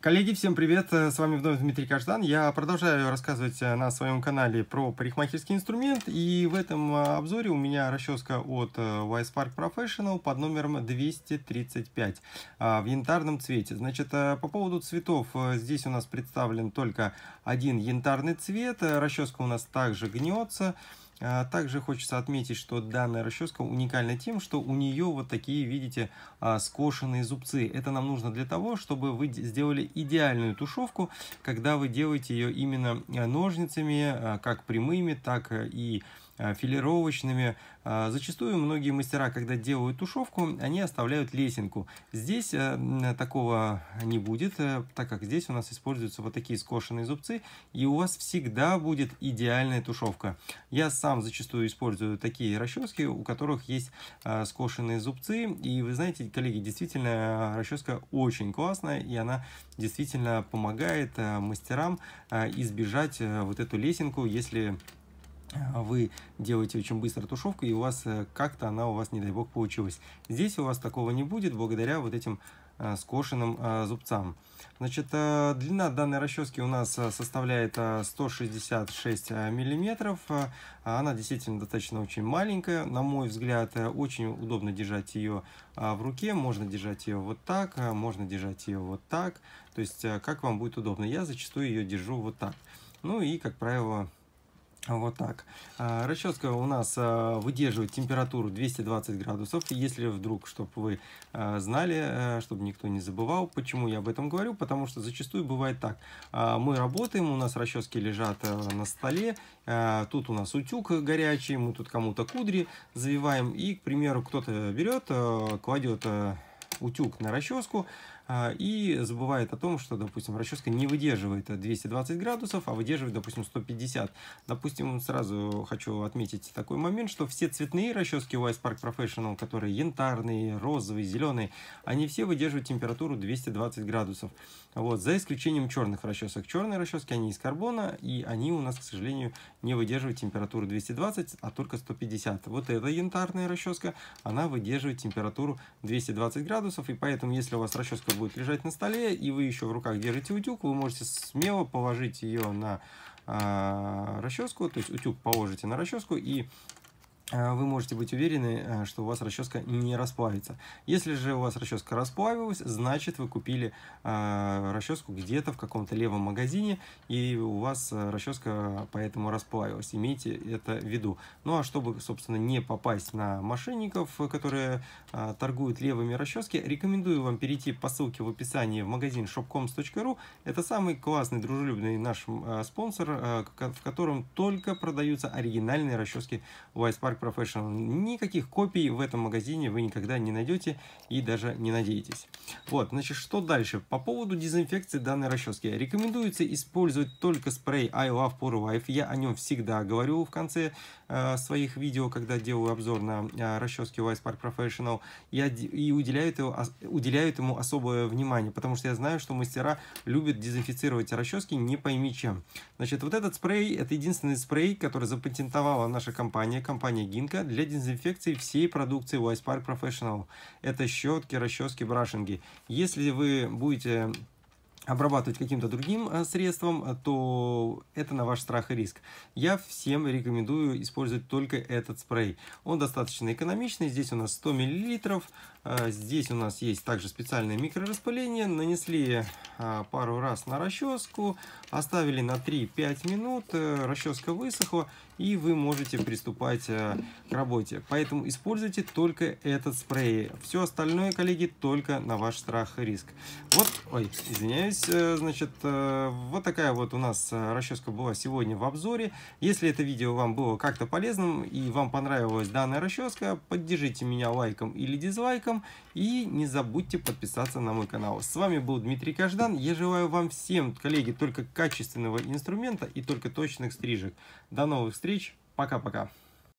Коллеги, всем привет! Э, с вами вновь Дмитрий Каждан. Я продолжаю рассказывать э, на своем канале про парикмахерский инструмент. И в этом э, обзоре у меня расческа от Wise Park Professional под номером 235 а, в янтарном цвете. Значит, по поводу цветов, здесь у нас представлен только один янтарный цвет. Расческа у нас также гнется. А, также хочется отметить, что данная расческа уникальна тем, что у нее вот такие, видите, а, скошенные зубцы. Это нам нужно для того, чтобы вы сделали идеальную тушевку, когда вы делаете ее именно а, ножницами, как прямыми, так э, и Э, филировочными. Э, зачастую многие мастера, когда делают тушевку, они оставляют лесенку. Здесь э, такого не будет, так как здесь у нас используются вот такие скошенные зубцы, и у вас всегда будет идеальная тушевка. Я сам зачастую использую такие расчески, у которых есть скошенные зубцы, и вы знаете, коллеги, действительно расческа очень классная, и она действительно помогает мастерам избежать вот эту лесенку, если вы делаете очень быстро тушевку, и у вас э, как-то она у вас, не дай бог, получилась. Здесь у вас такого не будет, благодаря вот этим э, скошенным э, зубцам. Значит, длина данной расчески у нас составляет 166 миллиметров. Она действительно достаточно очень маленькая. На мой взгляд, очень удобно держать ее в руке. Можно держать ее вот так, можно держать ее вот так. То есть, как вам будет удобно. Я зачастую ее держу вот так. Ну и, как правило, вот так. А, расческа у нас а, выдерживает температуру 220 градусов. Если вдруг, чтобы вы а, знали, э, чтобы никто не забывал, почему я об этом говорю, потому что зачастую бывает так. Мы работаем, у нас расчески лежат э, на столе, тут у нас утюг горячий, мы тут кому-то кудри завиваем, и, к примеру, кто-то берет, э, кладет утюг на расческу, а, и забывает о том, что, допустим, расческа не выдерживает 220 градусов, а выдерживает, допустим, 150. Допустим, сразу хочу отметить такой момент, что все цветные расчески у Ice Park Professional, которые янтарные, розовые, зеленые, они все выдерживают температуру 220 градусов. Вот, за исключением черных расчесок. Черные расчески, они из карбона, и они у нас, к сожалению, не выдерживают температуру 220, а только 150. Вот эта янтарная расческа, она выдерживает температуру 220 градусов, и поэтому, если у вас расческа будет лежать на столе, и вы еще в руках держите утюг, вы можете смело положить ее на а, расческу, то есть утюг положите на расческу и Э, вы можете быть уверены, э, что у вас расческа не расплавится. Если же у вас расческа расплавилась, значит вы купили э, расческу где-то в каком-то левом магазине, и у вас расческа поэтому расплавилась. Имейте это в виду. Ну а чтобы, собственно, не попасть на мошенников, которые торгуют левыми расчески, рекомендую вам перейти по ссылке в описании в магазин shopcoms.ru. Это самый классный, дружелюбный наш спонсор, в котором только продаются оригинальные расчески Wise Park Professional. Никаких копий в этом магазине вы никогда не найдете и даже не надеетесь. Вот, значит, что дальше? По поводу дезинфекции данной расчески. Рекомендуется использовать только спрей I Love Pure Life. Я о нем всегда говорю в конце э, своих видео, когда делаю обзор на э, расчески Wise Park Professional. Я и уделяю его, уделяют ему особое внимание, потому что я знаю, что мастера любят дезинфицировать расчески не пойми чем. Значит, вот этот спрей, это единственный спрей, который запатентовала наша компания, компания Гинка для дезинфекции всей продукции Wise Park Professional. Это щетки, расчески, брашинги. Если вы будете обрабатывать каким-то другим э, средством, э, то это на ваш страх и риск. Я всем рекомендую использовать только этот спрей. Он достаточно экономичный, здесь у нас 100 мл, э, здесь у нас есть также специальное микрораспыление. Нанесли пару раз на расческу, оставили на 3-5 минут, расческа высохла, и вы можете приступать к работе. Поэтому используйте только этот спрей. Все остальное, коллеги, только на ваш страх и риск. Вот, ой, извиняюсь здесь, э, значит, э, вот такая вот у нас э, расческа была сегодня в обзоре. Если это видео вам было как-то полезным и вам понравилась данная расческа, поддержите меня лайком или дизлайком и не забудьте подписаться на мой канал. С вами был Дмитрий Каждан. Я желаю вам всем, коллеги, только качественного инструмента и только точных стрижек. До новых встреч. Пока-пока.